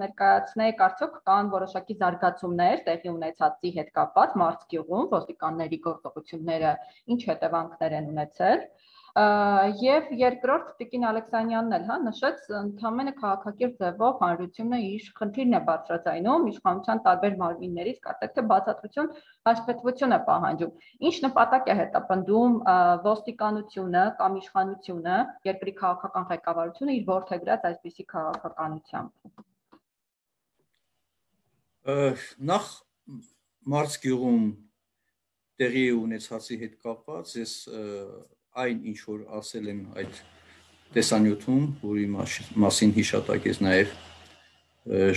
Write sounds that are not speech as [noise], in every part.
ներկայացնեք, արդյոք կան որոշակի զարգացումներ տեղի ունեցածի հետ կապված Մարսկյուղում ոստիկանների գործողությունները ինչ հետևանքներ են ունեցել։ Եվ երկրորդ Տիկին Ալեքսանյանն էլ հա նշեց ընդամենը քաղաքակիրթ ձևով հանրությունը իր խնդիրն է բարձրացնում իշխանության տարբեր մարմիններից կատակ թե բացատրություն հաշվետվություն է պահանջում։ Ինչ նպատակ է հետապնդում ոստիկանությունը կամ իշխանությունը, երկրի քաղաքական ղեկավարությունը իր ворթեգրած այսպիսի քաղաքականությամբ։ Նախ Մարս գյուղում տեղի ունեցածի հետ կապված ես այն ինչ որ ասել եմ այդ տեսանյութում, որի մասին հիշատակես նաև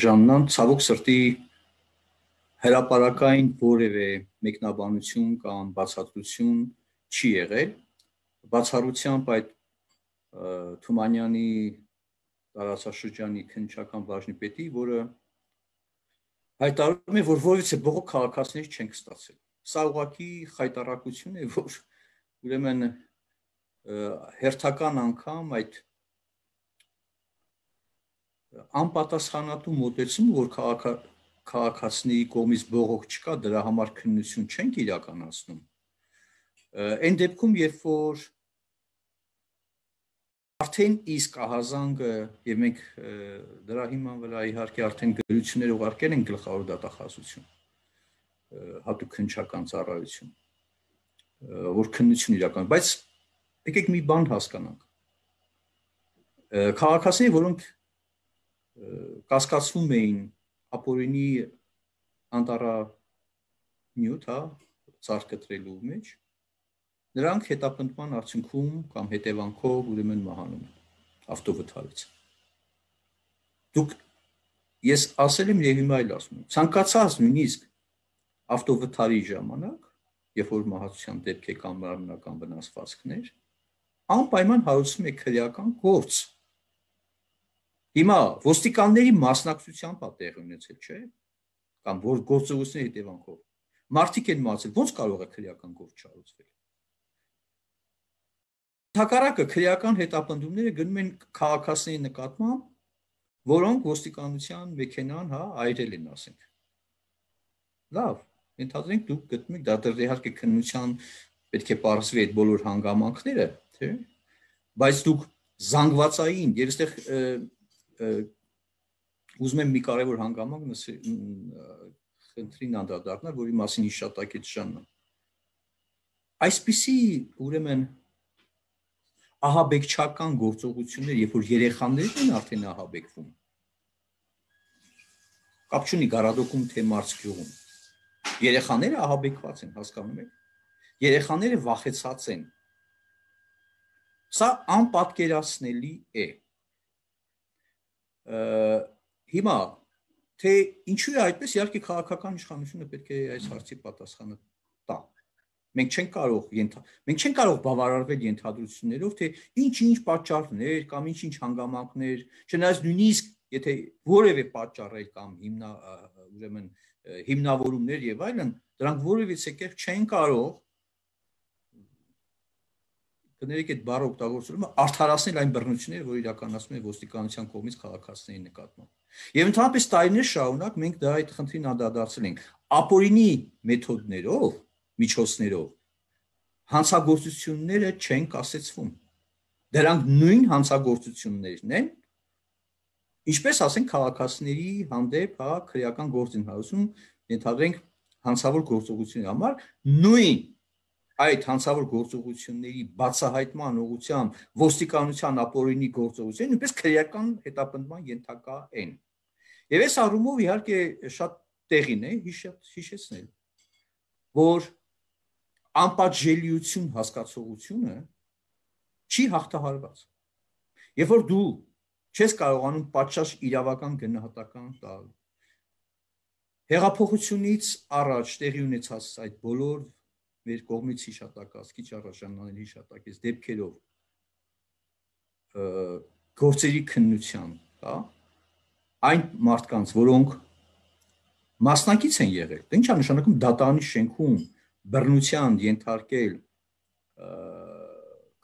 Ժաննան ցավոք սրտի հրաապարական որևէ մեկնաբանություն կամ բացատրություն չի եղել բացառությամբ այդ Թումանյանի տարածաշրջանի քնչական բաժնի պետի, որը հայտարարում է, որ որևիցե բողոք քաղաքացիներ չենք ստացել։ Սա ուղղակի հայտարարություն է, որ ուրեմն հերթական անգամ այդ անպատասխանատու մոտեցումը, որ քաղաքացիների քաղաքացիների կողմից բողոք չկա, դրա համար քննություն չենք իրականացնում։ Այն դեպքում, երբ որ Արդեն իսկ ահազանգը եւ մենք դրա հիման վրա իհարկե արդեն գրություններ ուղարկել են գլխավոր դատախազություն հատուկ քնչական ծառայություն որ քննություն իրական բայց եկեք մի բան հասկանանք քաղաքացիներ որոնք կասկածվում էին ապօրինի անտարա նյութ հա ցարկ կտրելու մեջ Նրանք հետապնդման արդյունքում կամ հետևանքով ուրեմն մահանում են ավտովթարից։ Դուք ես ասել եմ եւ հիմա էլ ասում եմ, ցանկացած նույնիսկ ավտովթարի ժամանակ, երբ որ մահացության դեպք է կամ մարմնական վնասվածքներ, անպայման հարուցում է քրեական գործ։ Հիմա ոստիկանների մասնակցությամբ է տեղի ունեցել, չէ՞, կամ որ գործողությունների հետևանքով մարդիկ են մահացել, ո՞նց կարող է քրեական գործ չառուցվել։ Հակառակը քրեական հետապնդումները գնում են քաղաքացիների նկատմամբ, որոնք ոստիկանության մեքենան, հա, այրել են, ասենք։ Լավ, ենթադրենք դուք գտնում եք դա դեռ իհարկե քննության պետք է པարսվի այդ բոլոր հանգամանքները, թե։ Բայց դուք զանգվածային, եւ այստեղ ուզում եմ մի կարևոր հանգամանք խնդրին անդրադառնալ, որի մասին հիշատակեցշանը։ Այսպիսի, ուրեմն, ահաբեկչական գործողություններ, երբ որ երեխաներն են արդեն ահաբեկվում։ Կապ չունի Գարադոկում թե Մարսկյուղում։ Երեխաները ահաբեկված են, հասկանում եք։ Երեխաները վախեցած են։ Սա անպատկերացնելի է։ Ա, Հիմա թե ինչու է այդպես, իհարկե քաղաքական իշխանությունը պետք է այս հարցի պատասխանը Մենք չենք կարող մենք չենք կարող բավարարվել ենթադրություններով, թե ինչ-ինչ պատճառներ կամ ինչ-ինչ հանգամանքներ, չնայած նույնիսկ եթե որևէ պատճառեր կամ հիմնա ուրեմն հիմնավորումներ եւ այլն, դրանք որևիցե կերպ չեն կարող կներեք այդ բառը օգտագործումը արդարացնել այն բռնությունները, որ իրականացում է ոստիկանության կողմից քաղաքացիների նկատմամբ։ Եվ ընդհանրապես տարիներ շարունակ մենք դա այդ խնդրին անդրադարձել ենք ապօրինի մեթոդներով միջոցներով հանցագործությունները չեն կասեցվում։ Դրանք նույն հանցագործություններն են, ինչպես ասենք քաղաքացիների հանդեպ, հա, քրեական գործունեություն ենթադրենք հանցավոր գործողությունների համար նույն այդ հանցավոր գործողությունների բացահայտման ուղղությամբ ոստիկանության ապօրինի գործողությունը նույնպես քրեական հետապնդման ենթակա են։ Եվ այս առումով իհարկե շատ տեղին է հիշեցնել, որ անպատժելիություն հասկացողությունը չի հաղթահարված։ Երբ որ դու չես կարողանում պատշաճ իրավական գնահատական տալ հեղափոխությունից առաջ տեղի ունեցած այդ բոլոր մեր կողմից հիշատակած, քիչ առաջ ժամանալի հիշատակից դեպքերով գործերի քննության, հա, այն մարդկանց, որոնք մասնակից են եղել։ Դա ինչա նշանակում դատարանի շենքում բռնության ենթարկել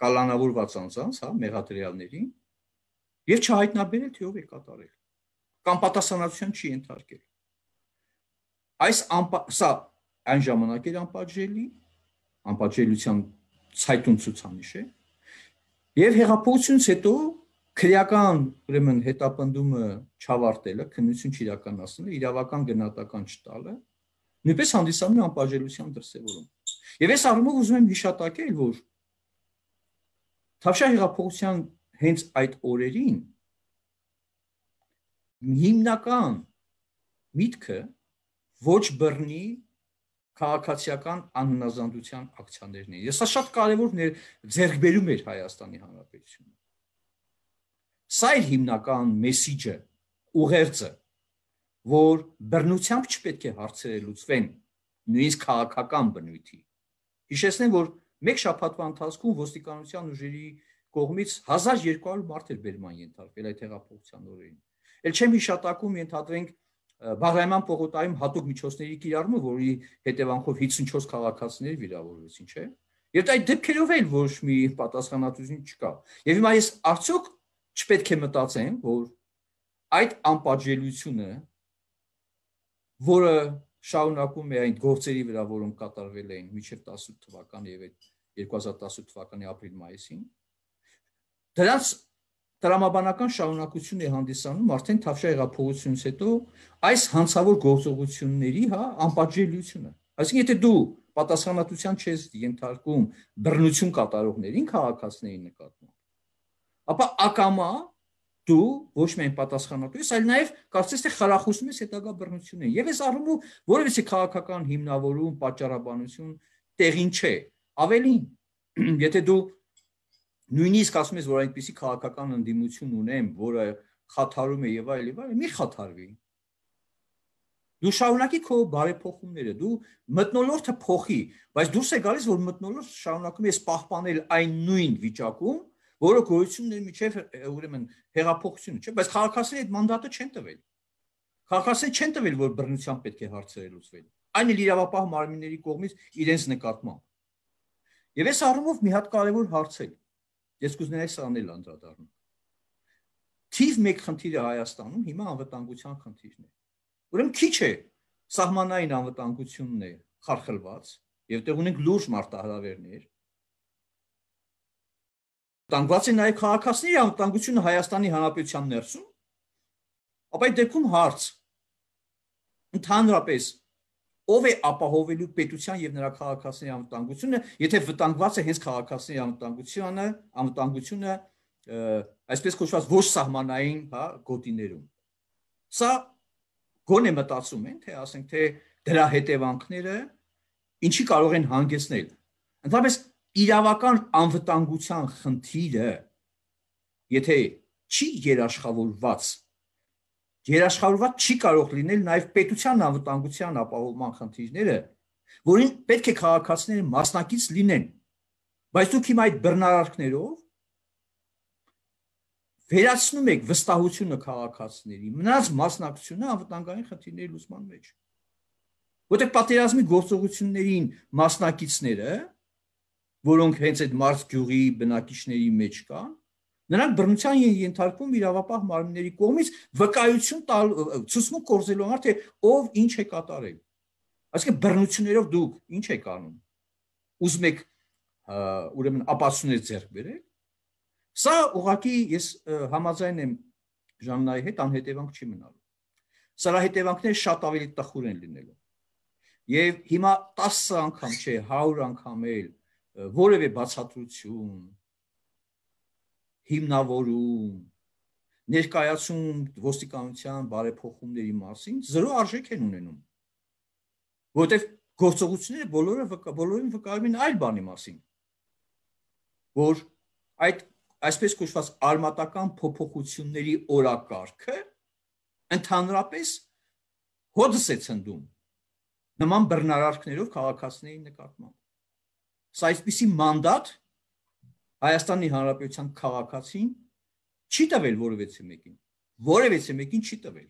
կալանավորված անձանց, հա, մեղադրյալներին եւ չհայտնաբերել թե ով է կատարել կամ պատասխանատվություն չի ենթարկել։ Այս անպա, սա այն ժամանակ էր անպատժելի, անպատժելիության ցայտուն ցուցանիշ է։ Եվ հեղափոխությունից հետո քրեական, ուրեմն հետապնդումը չավարտելը, քննություն չիրականացնելը, իրավական գնահատական չտալը, չտ նույնպես հանդիսանում է անպաշելիության դրսևորում։ Եվ ես առումով ուզում եմ հիշատակել, որ Թավշյա հեղափոխության հենց այդ օրերին հիմնական միտքը ոչ բռնի քաղաքացիական անհնազանդության ակցիաներն էին։ Ես սա շատ կարևոր ձերբերում էր Հայաստանի Հանրապետությունը։ Սա էր հիմնական մեսիջը, ուղերձը որ բռնությամբ չպետք է հարցերը լուծվեն նույնիսկ քաղաքական բնույթի։ Հիշեցնեմ, որ մեկ շաբաթվա ընթացքում ոստիկանության ուժերի կողմից 1200 մարդ էր բերման ենթարկվել այդ հեղափոխության օրերին։ Էլ չեմ հիշատակում ենթադրենք Բաղրայման փողոցայում հատուկ միջոցների կիրառումը, որի հետևանքով 54 քաղաքացիներ վիրավորվեցին, չէ՞։ Եվ այդ դեպքերով էլ ոչ մի պատասխանատվություն չկա։ Եվ հիմա ես արդյոք չպետք է մտածեմ, որ այդ անպատժելիությունը որը շարունակում է այն գործերի վրա, որոնք կատարվել էին մինչև 18 թվականի եւ 2018 թվականի ապրիլ-մայիսին։ Դրանց տրամաբանական շարունակություն է հանդիսանում արդեն Թավշյա հեղափոխությունից հետո այս հանցավոր գործողությունների, հա, անպատժելիությունը։ Այսինքն եթե դու պատասխանատվության չես ենթարկում բռնություն կատարողներին քաղաքացիների նկատմամբ, ապա ակամա դու ոչ միայն պատասխանատու ես, այլ նաև կարծես թե խարախուսում ես հետագա բռնություններին։ Եվ այս առումով որևէսի քաղաքական հիմնավորում, պատճառաբանություն տեղին չէ։ Ավելին, [clears throat] եթե դու նույնիսկ ասում ես, որ այնպիսի քաղաքական ընդդիմություն ունեմ, որը խաթարում է եւ այլ եւ այլ, մի խաթարվի։ Դու շարունակի քո բարեփոխումները, դու մտնոլորտը փոխի, բայց դուրս է գալիս, որ մտնոլորտը շարունակում ես պահպանել այն նույն վիճակում, որը գոյությունն էր միջև ուրեմն հեղափոխությունը, չէ՞, բայց քաղաքացիները այդ մանդատը չեն տվել։ Քաղաքացիները չեն տվել, որ բռնության պետք է հարցերը լուծվեն։ Այն էլ իրավապահ մարմինների կողմից իրենց նկատմամբ։ Եվ այս առումով մի հատ կարևոր հարց է։ Ես կուզենայի այս անել անդրադառնալ։ Թիվ 1 խնդիրը Հայաստանում հիմա անվտանգության խնդիրն է։ Ուրեմն քիչ է սահմանային անվտանգությունն է խարխլված, եւ տեղ ունենք լուրջ մարտահրավերներ, տանգված է նաև քաղաքացիների անվտանգությունը Հայաստանի Հանրապետության ներսում, ապա այդ դեպքում հարց ընդհանրապես ով է ապահովելու պետության եւ նրա քաղաքացիների անվտանգությունը, եթե վտանգված է հենց քաղաքացիների անվտանգությունը, անվտանգությունը այսպես կոչված ոչ սահմանային, հա, գոտիներում։ Սա գոնե մտածում են, թե ասենք թե դրա հետևանքները ինչի կարող են հանգեցնել։ Ընդհանրապես իրավական անվտանգության խնդիրը եթե չի երաշխավորված երաշխավորված չի կարող լինել նաև պետության անվտանգության ապահովման խնդիրները որին պետք է քաղաքացիները մասնակից լինեն բայց դուք հիմա այդ բռնարարքներով վերացնում եք վստահությունը քաղաքացիների մնաց մասնակցությունը անվտանգային խնդիրների լուծման մեջ որտեղ պատերազմի գործողություններին մասնակիցները որոնք հենց այդ Մարս գյուղի բնակիչների մեջ կան, նրանք բռնության են ենթարկվում իրավապահ մարմինների կողմից վկայություն տալ ցուսմուկ կորզելու համար թե ով ինչ է կատարել։ Այսինքն բռնություններով դուք ինչ եք անում։ Ուզում եք ուրեմն ապացուցներ ձեռք բերել։ Սա ուղղակի ես համաձայն եմ Ժաննայի հետ անհետևանք չի մնալու։ Սրա հետևանքները շատ ավելի տխուր են լինելու։ Եվ հիմա 10 անգամ չէ, 100 անգամ էլ որևէ բացատրություն հիմնավորում ներկայացում ոստիկանության բարեփոխումների մասին զրո արժեք են ունենում որովհետև գործողությունները բոլորը բոլորին վկայում են այլ բանի մասին որ այդ այսպես կոչված արմատական փոփոխությունների օրակարգը ընդհանրապես հոդս է ցնդում նման բռնարարքներով քաղաքացիների նկատմամբ Սա այսպիսի մանդատ Հայաստանի Հանրապետության քաղաքացին չի տվել որևէ մեկին։ Որևէ մեկին չի տվել։